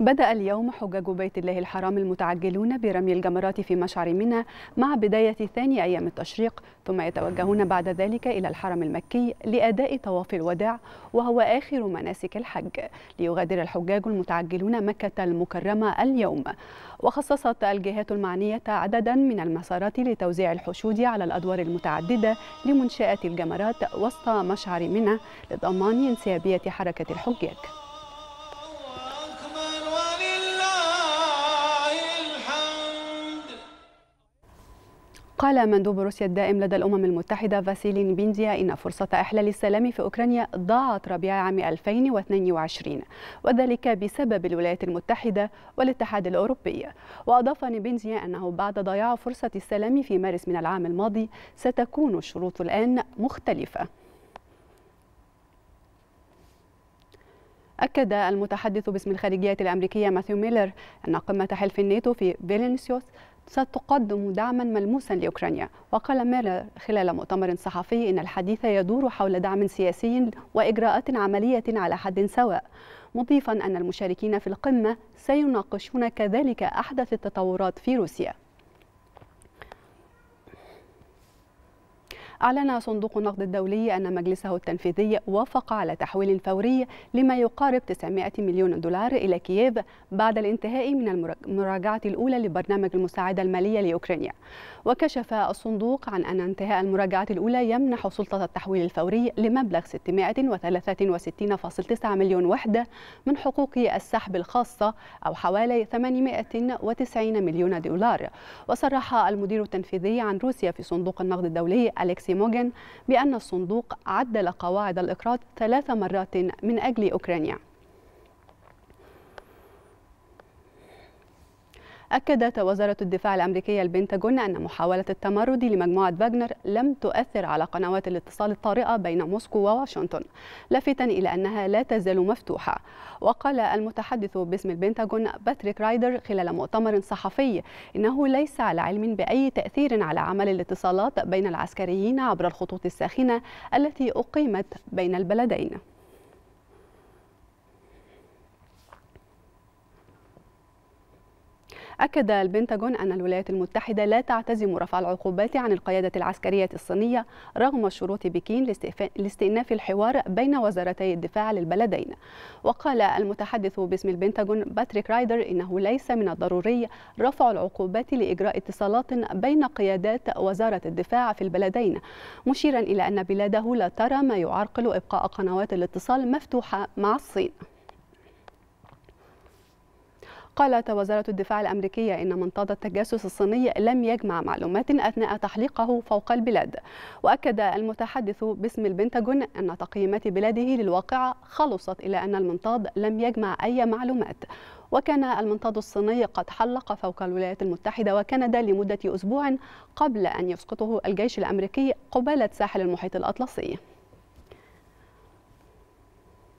بدأ اليوم حجاج بيت الله الحرام المتعجلون برمي الجمرات في مشعر منى مع بداية ثاني أيام التشريق ثم يتوجهون بعد ذلك إلى الحرم المكي لأداء طواف الوداع وهو آخر مناسك الحج ليغادر الحجاج المتعجلون مكة المكرمة اليوم وخصصت الجهات المعنية عددا من المسارات لتوزيع الحشود على الأدوار المتعددة لمنشأة الجمرات وسط مشعر منى لضمان انسيابية حركة الحجاج قال مندوب روسيا الدائم لدى الأمم المتحدة فاسيلي بينديا إن فرصة إحلال السلام في أوكرانيا ضاعت ربيع عام 2022 وذلك بسبب الولايات المتحدة والاتحاد الأوروبي وأضاف نبينديا أنه بعد ضياع فرصة السلام في مارس من العام الماضي ستكون الشروط الآن مختلفة أكد المتحدث باسم الخارجية الأمريكية ماثيو ميلر أن قمة حلف الناتو في فيلنسيوس ستقدم دعما ملموسا لاوكرانيا وقال ميلر خلال مؤتمر صحفي ان الحديث يدور حول دعم سياسي واجراءات عمليه على حد سواء مضيفا ان المشاركين في القمه سيناقشون كذلك احدث التطورات في روسيا أعلن صندوق النقد الدولي أن مجلسه التنفيذي وافق على تحويل فوري لما يقارب 900 مليون دولار إلى كييف بعد الانتهاء من المراجعة الأولى لبرنامج المساعدة المالية لأوكرانيا وكشف الصندوق عن أن انتهاء المراجعة الأولى يمنح سلطة التحويل الفوري لمبلغ 663.9 مليون وحدة من حقوق السحب الخاصة أو حوالي 890 مليون دولار وصرح المدير التنفيذي عن روسيا في صندوق النقد الدولي أليكس موجن بأن الصندوق عدل قواعد الإقراض ثلاث مرات من أجل أوكرانيا أكدت وزارة الدفاع الأمريكية البنتاجون أن محاولة التمرد لمجموعة فاجنر لم تؤثر على قنوات الاتصال الطارئة بين موسكو وواشنطن لافتا إلى أنها لا تزال مفتوحة وقال المتحدث باسم البنتاجون باتريك رايدر خلال مؤتمر صحفي إنه ليس على علم بأي تأثير على عمل الاتصالات بين العسكريين عبر الخطوط الساخنة التي أقيمت بين البلدين أكد البنتاغون أن الولايات المتحدة لا تعتزم رفع العقوبات عن القيادة العسكرية الصينية رغم شروط بكين لاستئناف الحوار بين وزارتي الدفاع للبلدين وقال المتحدث باسم البنتاغون باتريك رايدر إنه ليس من الضروري رفع العقوبات لإجراء اتصالات بين قيادات وزارة الدفاع في البلدين مشيرا إلى أن بلاده لا ترى ما يعرقل إبقاء قنوات الاتصال مفتوحة مع الصين قالت وزارة الدفاع الأمريكية إن منطاد التجسس الصيني لم يجمع معلومات أثناء تحليقه فوق البلاد وأكد المتحدث باسم البنتاجون أن تقييمات بلاده للواقعة خلصت إلى أن المنطاد لم يجمع أي معلومات وكان المنطاد الصيني قد حلق فوق الولايات المتحدة وكندا لمدة أسبوع قبل أن يسقطه الجيش الأمريكي قبالة ساحل المحيط الأطلسي